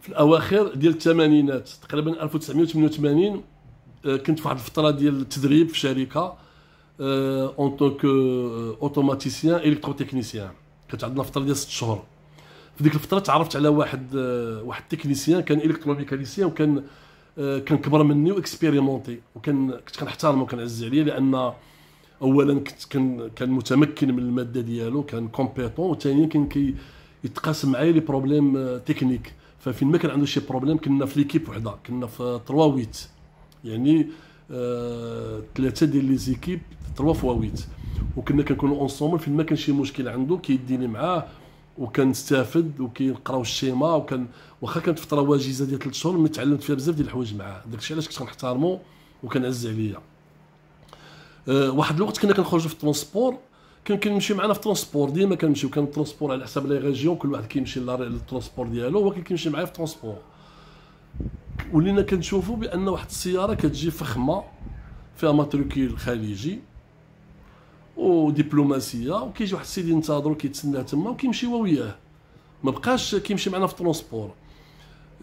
في الاواخر ديال الثمانينات تقريبا 1988 آه، كنت في واحد الفتره ديال التدريب في شركه اون توك اوتوماتيسيان الكترو تكنيسيان كانت عندنا فتره ديال 6 شهور في ديك الفتره تعرفت على واحد آه، واحد تكنيسيان كان الكتروميكانيسيان وكان آه، كان كبر مني واكسبيريمونتي وكان كنت كنحترمه وكنعز عليه لان اولا كنت كان كان متمكن من الماده ديالو كان كومبيتون وثانيا كان كيتقاسم معايا لي بروبليم تكنيك ففين ما كان عنده شي بروبليم كنا في ليكيب وحده كنا في 3 8 يعني ثلاثه آه، ديال لي زيكيب 3 فوا 8 وكنا كنكونوا اونصومبل فين ما كان شي مشكل عنده كيديني معاه وكنستافد وكنقراو الشيما وكان واخا كانت فتره وجيزه ديال ثلاث شهور مي تعلمت فيها بزاف ديال الحوايج معاه داكشي علاش كنت كنحتارمو وكنعز عليا أه واحد الوقت كنا كنخرجوا في الترونسبور كان كنمشي معنا في الترونسبور ديما كنمشيو كان الترونسبور على حساب لي ريجيون كل واحد كيمشي للترونسبور ديالو هو كيمشي معايا في الترونسبور ولينا كنشوفوا بان واحد السياره كتجي فخمه فيها ماتريكيل خليجي ودبلوماسيه وكيجي واحد السيد ينتظرو كيتسناه تما وكيمشي هو وياه ما بقاش كيمشي معنا في الترونسبور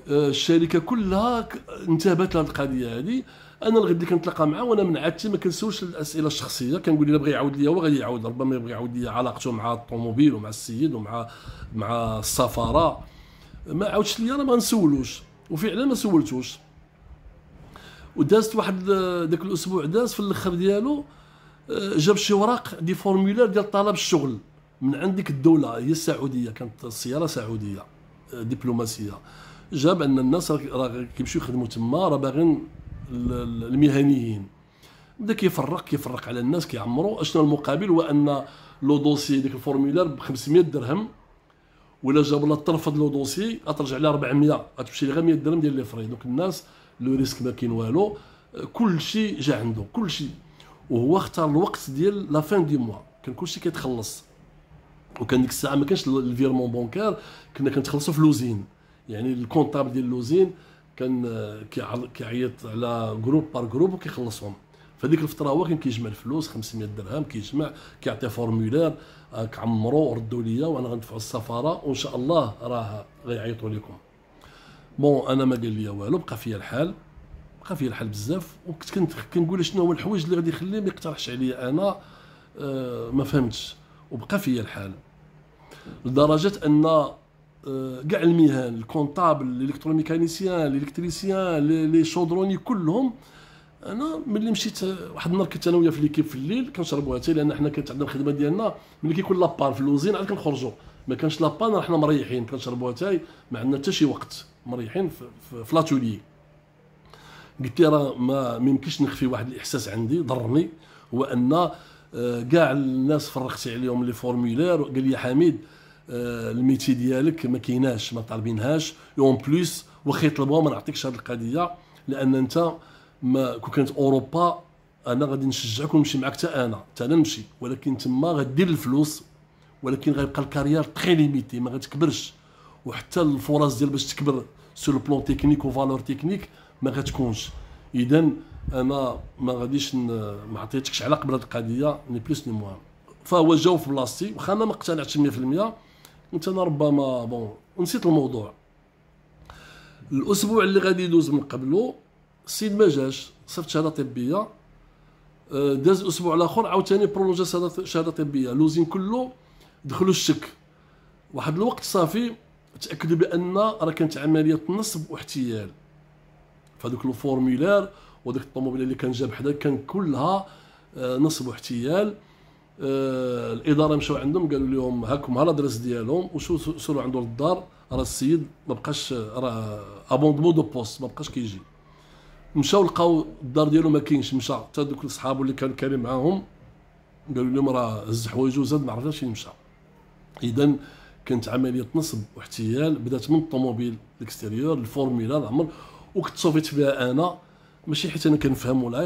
الشركه كلها انتبهت لهذه القضيه هذه انا الغد اللي كنتلاقى معاه وانا من عادتي ما كنسولش الاسئله الشخصيه كنقول الا بغى يعاود لي هو غادي يعاود ربما يبغي يعاود لي علاقته مع الطوموبيل ومع السيد ومع مع السفاره ما عاودش لي انا ما نسولوش وفعلا ما سولتوش ودازت واحد ذاك الاسبوع داز في الاخر ديالو آه، جاب شي وراق دي فورمولير ديال طلب الشغل من عندك الدوله هي السعوديه كانت السياره سعوديه آه، دبلوماسيه جاب ان الناس كيمشيو يخدموا تما راه باغين المهنيين بدا كيفرق كيفرق على الناس كيعمروا اشنو المقابل هو ان لو دوسي ديك الفورمولير ب 500 درهم ولا جاب لها ترفض لو دوسي غترجع لها 400 غتمشي غير 100 درهم ديال لي فري دونك الناس لو ريسك ما كاين والو كلشي جا عنده كلشي وهو اختار الوقت ديال لا فان دي موا كان كلشي كيتخلص وكان ديك الساعه ما كانش الفيرمون بونكار كنا كنتخلصوا في لوزين يعني الكونتاب ديال اللوزين كان كيعيط على جروب بار جروب وكيخلصهم فديك الفتره هو كان كيجمع الفلوس 500 درهم كيجمع كيعطي فورمولير آه، كعمرو ردوا ليا وانا غندفعوا السفاره وان شاء الله راه غيعيطوا لكم بون انا ما قال لي والو بقى فيا الحال بقى فيا الحال بزاف وكنت كنت كنقول شنو هو الحوايج اللي غادي يخليه ما يقترحش عليا انا آه ما فهمتش وبقى فيا الحال لدرجه ان كاع آه، المهن الكونطابل الالكتروميكانيسيان الالكتريسيان لي شودروني كلهم انا ملي مشيت واحد النهار كنت انا ويا في ليكيب في الليل كنشربوا حتى لان حنا كانت عندنا الخدمه ديالنا ملي كيكون لابان في اللوزين عاد كنخرجوا ما كانش لابان راه حنا مريحين كنشربوا حتى ما عندنا حتى شي وقت مريحين في, لاتولي قلت لي راه ما يمكنش نخفي واحد الاحساس عندي ضرني هو ان كاع آه، الناس فرقت عليهم لي فورمولير قال لي حميد آه، الميتي ديالك ما كايناش ما طالبينهاش اون بليس واخا يطلبوها ما نعطيكش هذه القضيه لان انت ما كون كانت اوروبا انا غادي نشجعك ونمشي معك حتى انا حتى انا نمشي ولكن تما غدير الفلوس ولكن غيبقى الكارير تري ليميتي ما غتكبرش وحتى الفرص ديال باش تكبر سور بلون تكنيك وفالور تكنيك ما غتكونش اذا انا ما غاديش ما عطيتكش على قبل هذه القضيه ني بلوس ني موان فهو جاوب في بلاصتي واخا انا ما اقتنعتش 100% انت انا ربما بون ونسيت الموضوع الاسبوع اللي غادي يدوز من قبله السيد ما جاش صيفط شهاده طبيه أه، داز اسبوع الاخر عاوتاني برولوجا شهاده طبيه لوزين كله دخلوا الشك واحد الوقت صافي تاكدوا بان راه كانت عمليه نصب واحتيال فهذوك الفورمولير وديك الطوموبيله اللي كان جاب حدا كان كلها أه، نصب واحتيال آه، الاداره مشاو عندهم قالوا لهم هاكم ها لادريس ديالهم وشو سولوا عنده للدار راه السيد ما بقاش راه ابوندمون دو بوست ما بقاش كيجي مشاو لقاو الدار ديالو ما كاينش مشى حتى دوك صحابو اللي كان كريم معاهم قالوا لهم راه هز حوايجو زاد ما عرفناش فين مشى اذا كانت عمليه نصب واحتيال بدات من الطوموبيل الاكستيريور الفورمولا العمر وكنت صوفيت بها انا ماشي حيت انا كنفهم ولا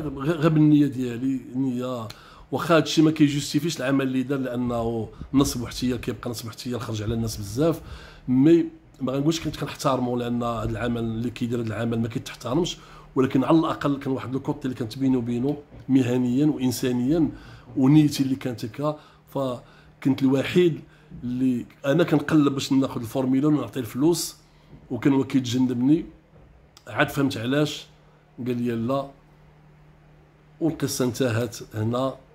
غير بالنيه ديالي نيه واخا هادشي ما كيجوستيفيش العمل اللي دار لانه نصب واحتيال كيبقى نصب واحتيال خرج على الناس بزاف مي ما غنقولش كنت كنحتارمو لان هذا العمل اللي كيدير هذا العمل ما كيتحترمش ولكن على الاقل كان واحد الكوتي اللي كانت بيني وبينه مهنيا وانسانيا ونيتي اللي كانت هكا فكنت الوحيد اللي انا كنقلب باش ناخذ الفورميلا ونعطي الفلوس وكان هو كيتجنبني عاد فهمت علاش قال لي لا والقصه انتهت هنا